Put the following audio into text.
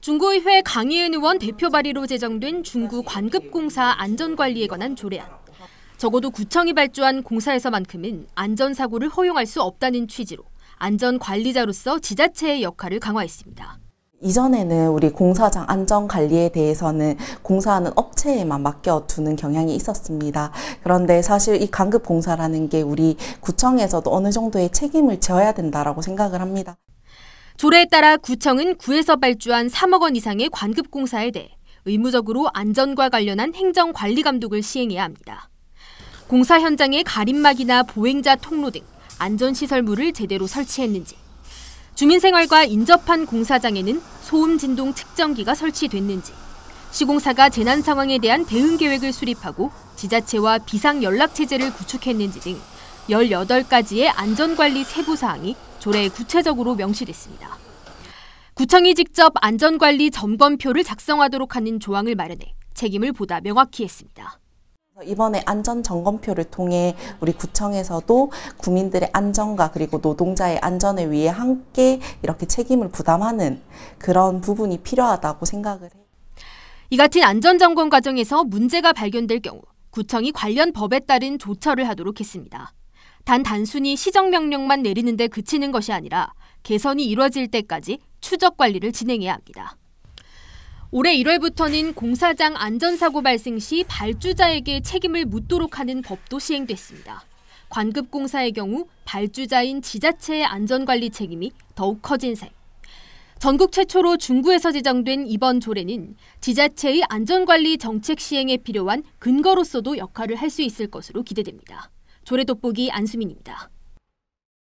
중구의회 강희은 의원 대표 발의로 제정된 중구 관급공사 안전관리에 관한 조례안. 적어도 구청이 발주한 공사에서만큼은 안전사고를 허용할 수 없다는 취지로 안전관리자로서 지자체의 역할을 강화했습니다. 이전에는 우리 공사장 안전관리에 대해서는 공사하는 업체에만 맡겨두는 경향이 있었습니다. 그런데 사실 이 강급공사라는 게 우리 구청에서도 어느 정도의 책임을 져야 된다고 생각을 합니다. 조례에 따라 구청은 구에서 발주한 3억 원 이상의 관급공사에 대해 의무적으로 안전과 관련한 행정관리 감독을 시행해야 합니다. 공사 현장에 가림막이나 보행자 통로 등 안전시설물을 제대로 설치했는지, 주민생활과 인접한 공사장에는 소음 진동 측정기가 설치됐는지, 시공사가 재난 상황에 대한 대응 계획을 수립하고 지자체와 비상 연락 체제를 구축했는지 등 18가지의 안전관리 세부 사항이 조례에 구체적으로 명시됐습니다. 구청이 직접 안전관리 점검표를 작성하도록 하는 조항을 마련해 책임을 보다 명확히 했습니다. 이번에 안전 점검표를 통해 우리 구청에서도 국민들의 안전과 그리고 노동자의 안전을 위해 함께 이렇게 책임을 부담하는 그런 부분이 필요하다고 생각을 해이 같은 안전 점검 과정에서 문제가 발견될 경우 구청이 관련 법에 따른 조처를 하도록 했습니다. 단 단순히 시정명령만 내리는데 그치는 것이 아니라 개선이 이뤄질 때까지 추적 관리를 진행해야 합니다. 올해 1월부터는 공사장 안전사고 발생 시 발주자에게 책임을 묻도록 하는 법도 시행됐습니다. 관급공사의 경우 발주자인 지자체의 안전관리 책임이 더욱 커진 셈. 전국 최초로 중구에서 제정된 이번 조례는 지자체의 안전관리 정책 시행에 필요한 근거로서도 역할을 할 수 있을 것으로 기대됩니다. 조례 돋보기 안수민입니다.